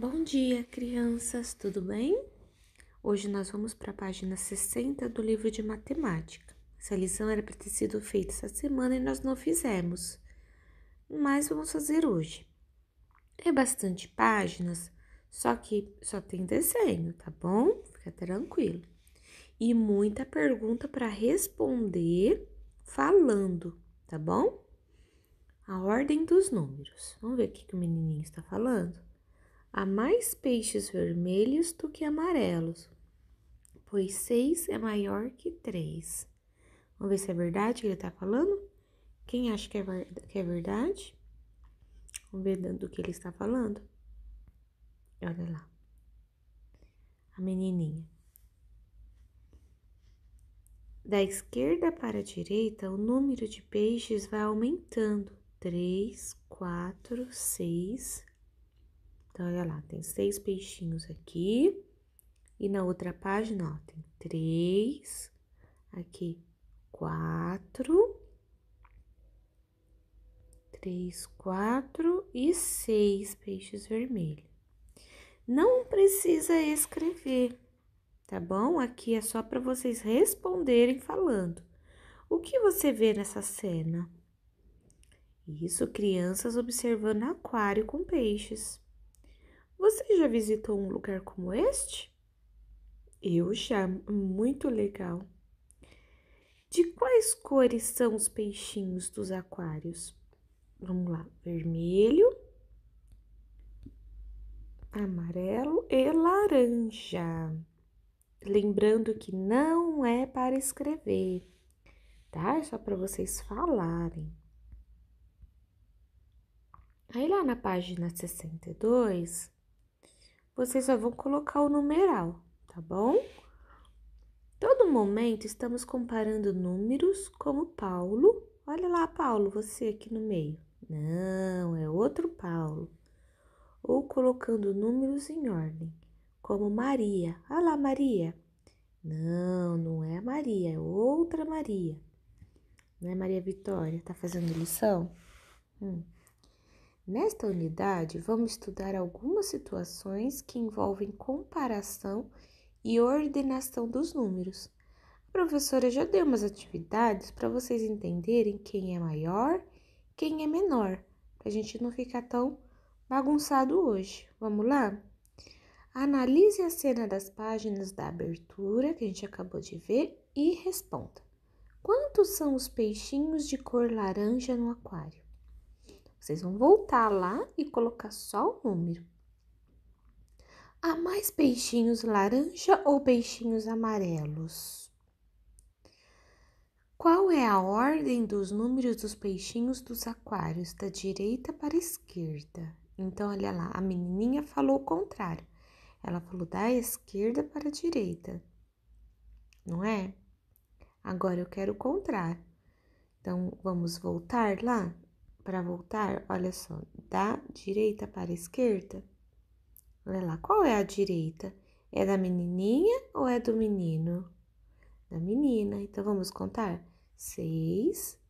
Bom dia, crianças, tudo bem? Hoje nós vamos para a página 60 do livro de matemática. Essa lição era para ter sido feita essa semana e nós não fizemos, mas vamos fazer hoje. É bastante páginas, só que só tem desenho, tá bom? Fica tranquilo. E muita pergunta para responder falando, tá bom? A ordem dos números. Vamos ver o que, que o menininho está falando há mais peixes vermelhos do que amarelos, pois seis é maior que três. Vamos ver se é verdade o que ele está falando? Quem acha que é, que é verdade? Vamos ver do que ele está falando. Olha lá. A menininha. Da esquerda para a direita, o número de peixes vai aumentando. Três, quatro, seis, então, olha lá, tem seis peixinhos aqui. E na outra página, ó, tem três. Aqui, quatro. Três, quatro e seis peixes vermelhos. Não precisa escrever, tá bom? Aqui é só para vocês responderem falando. O que você vê nessa cena? Isso, crianças observando aquário com peixes. Você já visitou um lugar como este? Eu já, muito legal. De quais cores são os peixinhos dos aquários? Vamos lá, vermelho, amarelo e laranja. Lembrando que não é para escrever, tá? É só para vocês falarem. Aí lá na página 62, vocês só vão colocar o numeral, tá bom? Todo momento estamos comparando números como Paulo. Olha lá, Paulo, você aqui no meio. Não, é outro Paulo. Ou colocando números em ordem, como Maria. Olha lá, Maria. Não, não é Maria, é outra Maria. Não é Maria Vitória? Tá fazendo lição? Hum. Nesta unidade, vamos estudar algumas situações que envolvem comparação e ordenação dos números. A professora já deu umas atividades para vocês entenderem quem é maior, quem é menor, para a gente não ficar tão bagunçado hoje. Vamos lá? Analise a cena das páginas da abertura que a gente acabou de ver e responda: Quantos são os peixinhos de cor laranja no aquário? Vocês vão voltar lá e colocar só o número. Há mais peixinhos laranja ou peixinhos amarelos? Qual é a ordem dos números dos peixinhos dos aquários, da direita para a esquerda? Então, olha lá, a menininha falou o contrário. Ela falou da esquerda para a direita, não é? Agora eu quero o contrário. Então, vamos voltar lá? para voltar, olha só, da direita para a esquerda. Olha lá, qual é a direita? É da menininha ou é do menino? Da menina. Então vamos contar: seis,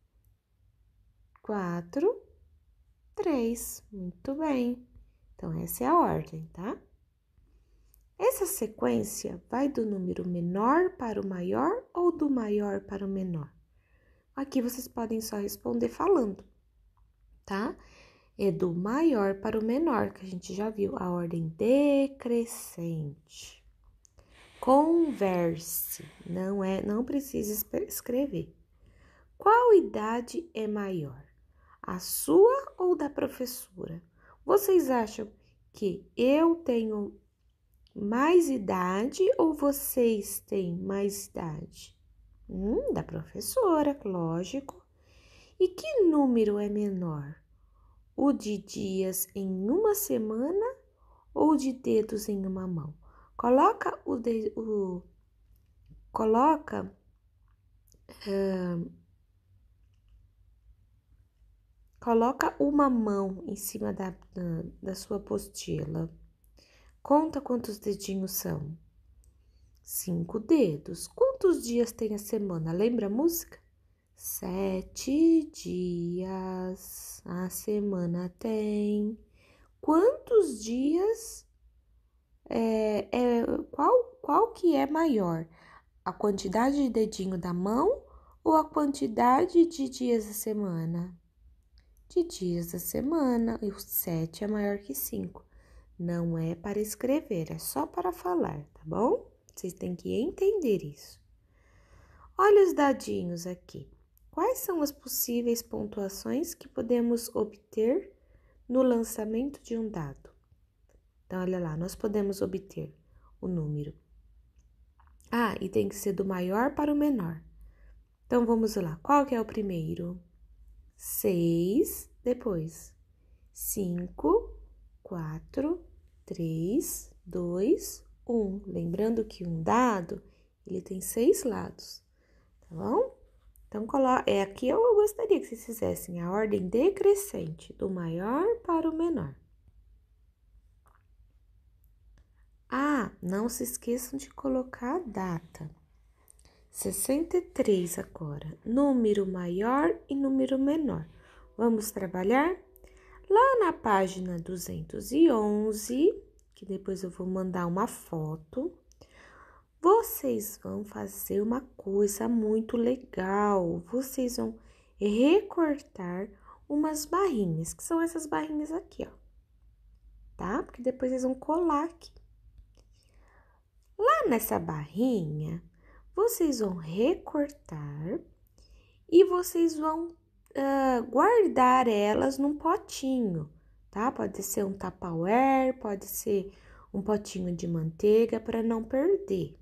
quatro, três. Muito bem. Então essa é a ordem, tá? Essa sequência vai do número menor para o maior ou do maior para o menor? Aqui vocês podem só responder falando tá? É do maior para o menor, que a gente já viu a ordem decrescente. Converse, não é, não precisa escrever. Qual idade é maior? A sua ou da professora? Vocês acham que eu tenho mais idade ou vocês têm mais idade? Hum, da professora, lógico. E que número é menor? O de dias em uma semana ou de dedos em uma mão? Coloca o, de, o coloca ah, coloca uma mão em cima da, da, da sua apostila. Conta quantos dedinhos são. Cinco dedos. Quantos dias tem a semana? Lembra a música? Sete dias a semana tem. Quantos dias é, é qual qual que é maior? A quantidade de dedinho da mão ou a quantidade de dias da semana? De dias da semana, e o 7 é maior que 5. Não é para escrever, é só para falar, tá bom? Vocês têm que entender isso. Olha os dadinhos aqui. Quais são as possíveis pontuações que podemos obter no lançamento de um dado? Então, olha lá, nós podemos obter o número. Ah, e tem que ser do maior para o menor. Então, vamos lá. Qual que é o primeiro? 6, depois 5, 4, 3, 2, 1. Lembrando que um dado, ele tem seis lados, tá bom? Então, é aqui eu gostaria que vocês fizessem a ordem decrescente do maior para o menor. Ah, não se esqueçam de colocar a data. 63 agora, número maior e número menor. Vamos trabalhar? Lá na página 211, que depois eu vou mandar uma foto, vocês vão fazer uma coisa muito legal. Vocês vão recortar umas barrinhas, que são essas barrinhas aqui, ó. Tá? Porque depois vocês vão colar aqui. Lá nessa barrinha, vocês vão recortar e vocês vão uh, guardar elas num potinho, tá? Pode ser um tapaware, pode ser um potinho de manteiga para não perder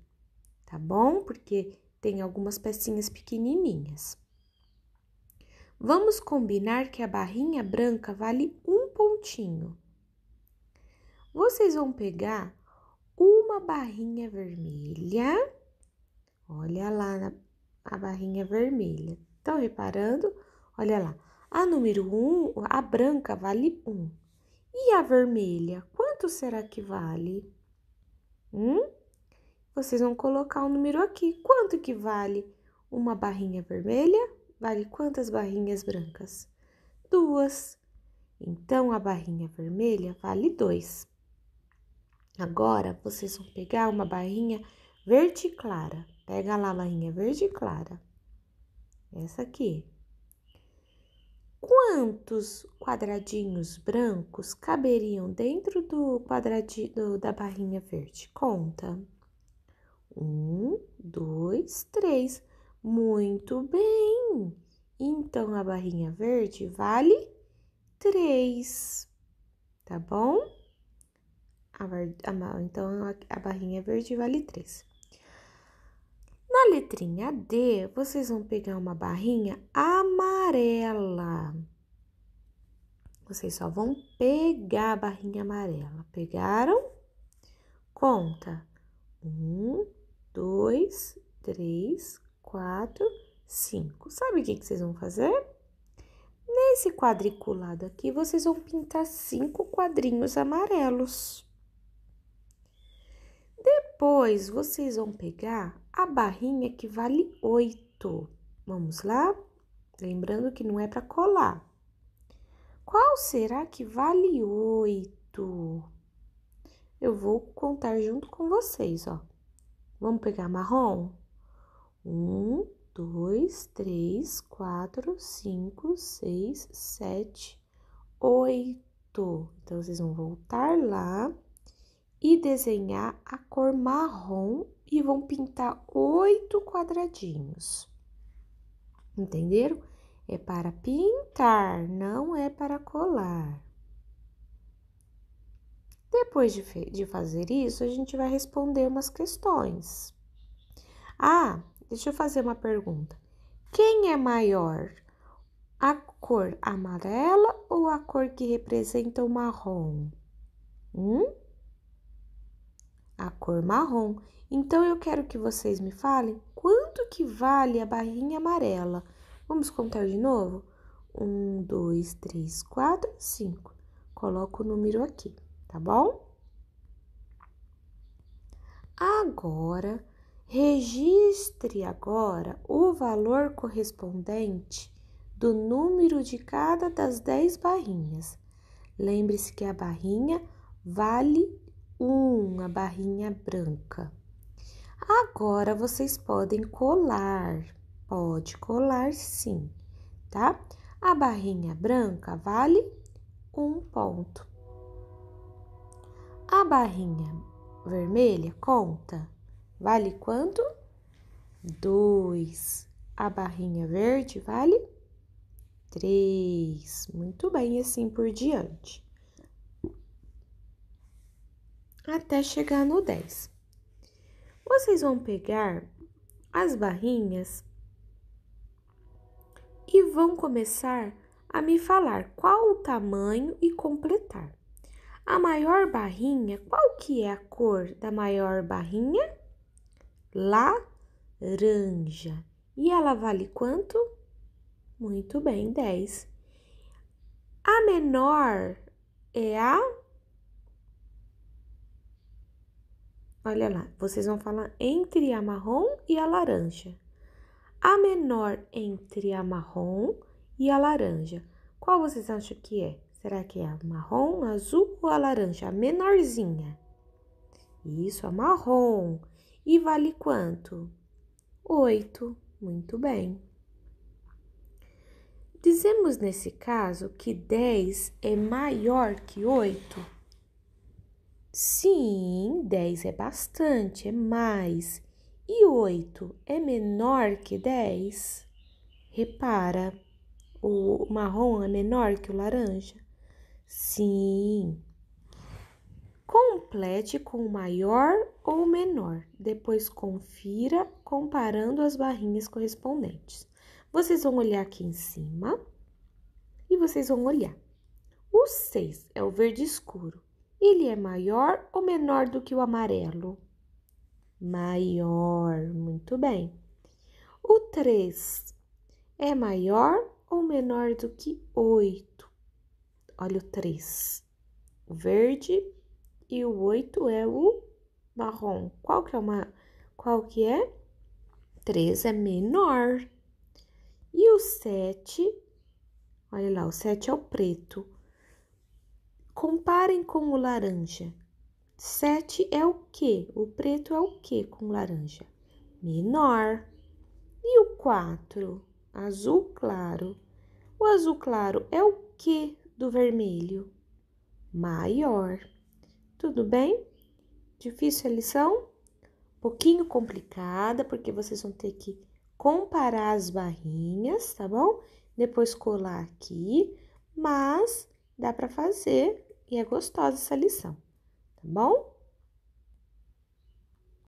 tá bom? Porque tem algumas pecinhas pequenininhas. Vamos combinar que a barrinha branca vale um pontinho. Vocês vão pegar uma barrinha vermelha. Olha lá na, a barrinha vermelha. Estão reparando? Olha lá. A número um, a branca vale Um. E a vermelha, quanto será que vale? Hum? Vocês vão colocar um número aqui. Quanto que vale uma barrinha vermelha? Vale quantas barrinhas brancas? Duas. Então, a barrinha vermelha vale dois. Agora, vocês vão pegar uma barrinha verde clara. Pega lá a barrinha verde clara. Essa aqui. Quantos quadradinhos brancos caberiam dentro do quadradinho da barrinha verde? Conta. Um, dois, três. Muito bem! Então a barrinha verde vale três, tá bom? A, então a barrinha verde vale três. Na letrinha D, vocês vão pegar uma barrinha amarela. Vocês só vão pegar a barrinha amarela. Pegaram? Conta. Um, dois, três, quatro, cinco. Sabe o que, que vocês vão fazer? Nesse quadriculado aqui, vocês vão pintar cinco quadrinhos amarelos. Depois, vocês vão pegar a barrinha que vale oito. Vamos lá? Lembrando que não é para colar. Qual será que vale oito? Eu vou contar junto com vocês, ó. Vamos pegar marrom? Um, dois, três, quatro, cinco, seis, sete, oito. Então, vocês vão voltar lá e desenhar a cor marrom e vão pintar oito quadradinhos. Entenderam? É para pintar, não é para colar. Depois de, de fazer isso, a gente vai responder umas questões. Ah, deixa eu fazer uma pergunta. Quem é maior? A cor amarela ou a cor que representa o marrom? Hum? A cor marrom. Então eu quero que vocês me falem quanto que vale a barrinha amarela. Vamos contar de novo? Um, dois, três, quatro, cinco. Coloco o número aqui tá bom? Agora, registre agora o valor correspondente do número de cada das 10 barrinhas. Lembre-se que a barrinha vale 1, a barrinha branca. Agora vocês podem colar, pode colar sim, tá? A barrinha branca vale um ponto. A barrinha vermelha conta. Vale quanto? 2. A barrinha verde vale 3. Muito bem, assim por diante. Até chegar no 10. Vocês vão pegar as barrinhas e vão começar a me falar qual o tamanho e completar. A maior barrinha, qual que é a cor da maior barrinha? Laranja. E ela vale quanto? Muito bem, 10. A menor é a Olha lá, vocês vão falar entre a marrom e a laranja. A menor entre a marrom e a laranja. Qual vocês acham que é? Será que é a marrom, a azul ou a laranja? A menorzinha. Isso, a marrom. E vale quanto? 8. Muito bem. Dizemos nesse caso que 10 é maior que 8? Sim, 10 é bastante, é mais. E 8 é menor que 10? Repara, o marrom é menor que o laranja. Sim. Complete com maior ou menor. Depois confira comparando as barrinhas correspondentes. Vocês vão olhar aqui em cima e vocês vão olhar. O 6 é o verde escuro. Ele é maior ou menor do que o amarelo? Maior, muito bem. O 3 é maior ou menor do que 8? Olha o 3, o verde, e o 8 é o marrom. Qual que é uma qual que é? 3 é menor. E o 7, olha lá, o 7 é o preto. Comparem com o laranja. 7 é o quê? O preto é o quê com laranja? Menor. E o 4? Azul claro. O azul claro é o quê do vermelho maior. Tudo bem? Difícil a lição? Um pouquinho complicada, porque vocês vão ter que comparar as barrinhas, tá bom? Depois colar aqui, mas dá para fazer e é gostosa essa lição, tá bom?